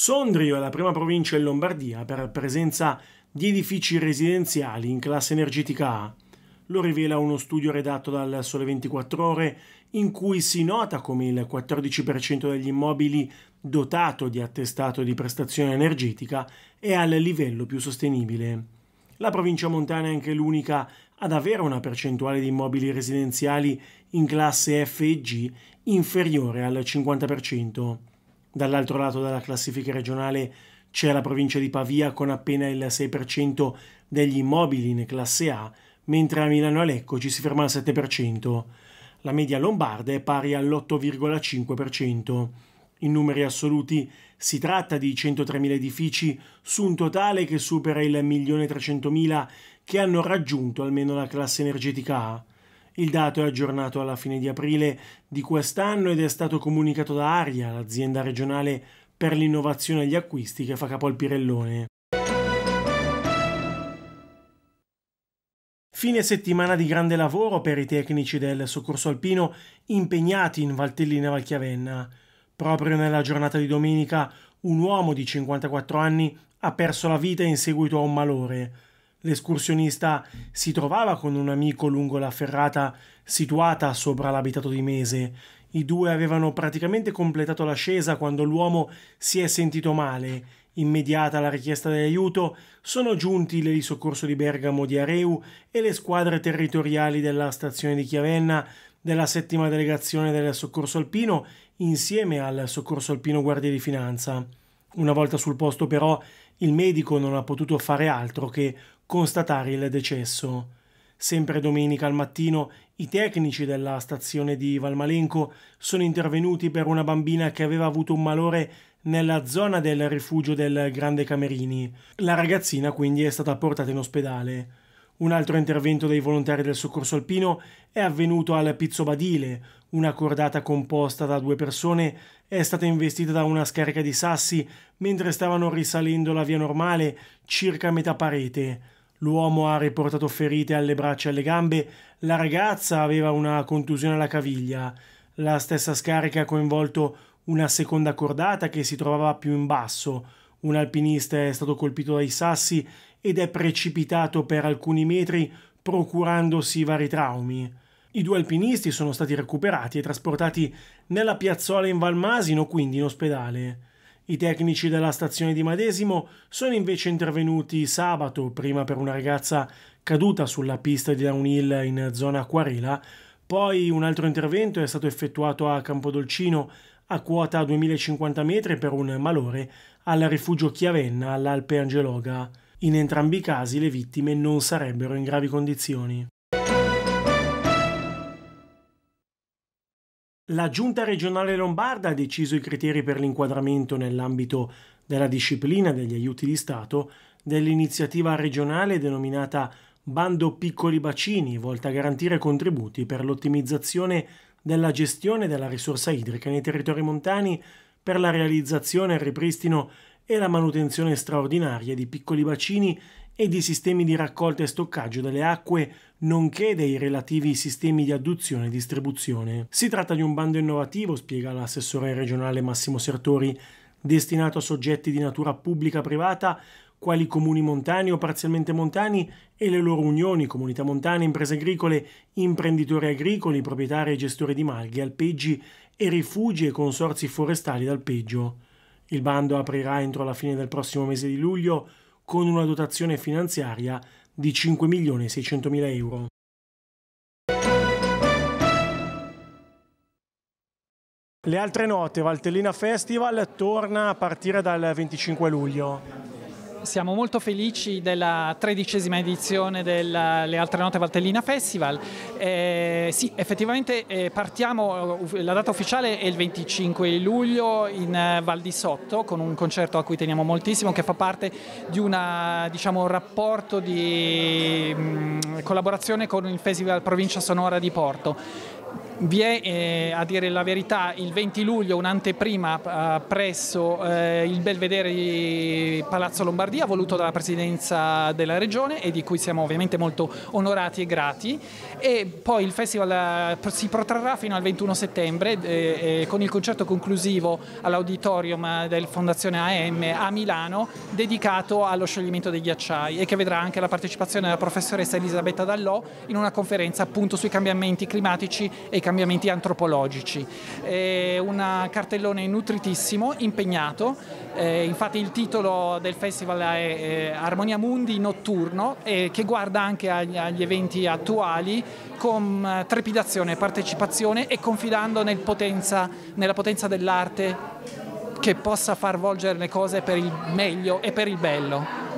Sondrio è la prima provincia in Lombardia per presenza di edifici residenziali in classe energetica A. Lo rivela uno studio redatto dal Sole 24 Ore in cui si nota come il 14% degli immobili dotato di attestato di prestazione energetica è al livello più sostenibile. La provincia montana è anche l'unica ad avere una percentuale di immobili residenziali in classe F e G inferiore al 50%. Dall'altro lato della classifica regionale c'è la provincia di Pavia con appena il 6% degli immobili in classe A, mentre a Milano e Lecco ci si ferma al 7%. La media lombarda è pari all'8,5%. In numeri assoluti si tratta di 103.000 edifici su un totale che supera il 1.300.000 che hanno raggiunto almeno la classe energetica A. Il dato è aggiornato alla fine di aprile di quest'anno ed è stato comunicato da Aria, l'azienda regionale per l'innovazione e gli acquisti che fa capo al Pirellone. Fine settimana di grande lavoro per i tecnici del soccorso alpino impegnati in Valtellina Valchiavenna. Proprio nella giornata di domenica un uomo di 54 anni ha perso la vita in seguito a un malore l'escursionista si trovava con un amico lungo la ferrata situata sopra l'abitato di Mese. I due avevano praticamente completato l'ascesa quando l'uomo si è sentito male. Immediata la richiesta di aiuto, sono giunti le di soccorso di Bergamo di Areu e le squadre territoriali della stazione di Chiavenna, della settima delegazione del soccorso alpino, insieme al soccorso alpino guardia di finanza. Una volta sul posto però il medico non ha potuto fare altro che constatare il decesso. Sempre domenica al mattino i tecnici della stazione di Valmalenco sono intervenuti per una bambina che aveva avuto un malore nella zona del rifugio del Grande Camerini. La ragazzina quindi è stata portata in ospedale. Un altro intervento dei volontari del soccorso alpino è avvenuto al Pizzo Badile. Una cordata composta da due persone è stata investita da una scarica di sassi mentre stavano risalendo la via normale circa metà parete. L'uomo ha riportato ferite alle braccia e alle gambe, la ragazza aveva una contusione alla caviglia. La stessa scarica ha coinvolto una seconda cordata che si trovava più in basso. Un alpinista è stato colpito dai sassi ed è precipitato per alcuni metri procurandosi vari traumi. I due alpinisti sono stati recuperati e trasportati nella piazzola in Valmasino, quindi in ospedale. I tecnici della stazione di Madesimo sono invece intervenuti sabato, prima per una ragazza caduta sulla pista di downhill in zona Acquarela, poi un altro intervento è stato effettuato a Campodolcino a quota 2050 metri per un malore al rifugio Chiavenna all'Alpe Angeloga. In entrambi i casi le vittime non sarebbero in gravi condizioni. La Giunta regionale lombarda ha deciso i criteri per l'inquadramento nell'ambito della disciplina degli aiuti di Stato dell'iniziativa regionale denominata Bando Piccoli Bacini, volta a garantire contributi per l'ottimizzazione della gestione della risorsa idrica nei territori montani per la realizzazione e il ripristino e la manutenzione straordinaria di piccoli bacini e di sistemi di raccolta e stoccaggio delle acque, nonché dei relativi sistemi di adduzione e distribuzione. Si tratta di un bando innovativo, spiega l'assessore regionale Massimo Sertori, destinato a soggetti di natura pubblica-privata, quali comuni montani o parzialmente montani e le loro unioni, comunità montane, imprese agricole, imprenditori agricoli, proprietari e gestori di malghe, alpeggi e rifugi e consorzi forestali d'alpeggio. Il bando aprirà entro la fine del prossimo mese di luglio con una dotazione finanziaria di 5.600.000 euro. Le altre note, Valtellina Festival torna a partire dal 25 luglio. Siamo molto felici della tredicesima edizione delle Altre Note Valtellina Festival. Eh, sì, effettivamente eh, partiamo, eh, la data ufficiale è il 25 luglio in eh, Val di Sotto con un concerto a cui teniamo moltissimo che fa parte di una, diciamo, un rapporto di mh, mm, collaborazione con il Festival Provincia Sonora di Porto. Vi è, eh, a dire la verità, il 20 luglio un'anteprima eh, presso eh, il Belvedere di Palazzo Lombardia, voluto dalla Presidenza della Regione e di cui siamo ovviamente molto onorati e grati. E poi il festival eh, si protrarrà fino al 21 settembre eh, eh, con il concerto conclusivo all'auditorium del Fondazione AM a Milano dedicato allo scioglimento dei ghiacciai e che vedrà anche la partecipazione della professoressa Elisabetta Dallò in una conferenza appunto sui cambiamenti climatici e i cambiamenti antropologici. È un cartellone nutritissimo, impegnato, eh, infatti il titolo del festival è eh, Armonia Mundi notturno eh, che guarda anche agli, agli eventi attuali con eh, trepidazione, partecipazione e confidando nel potenza, nella potenza dell'arte che possa far volgere le cose per il meglio e per il bello.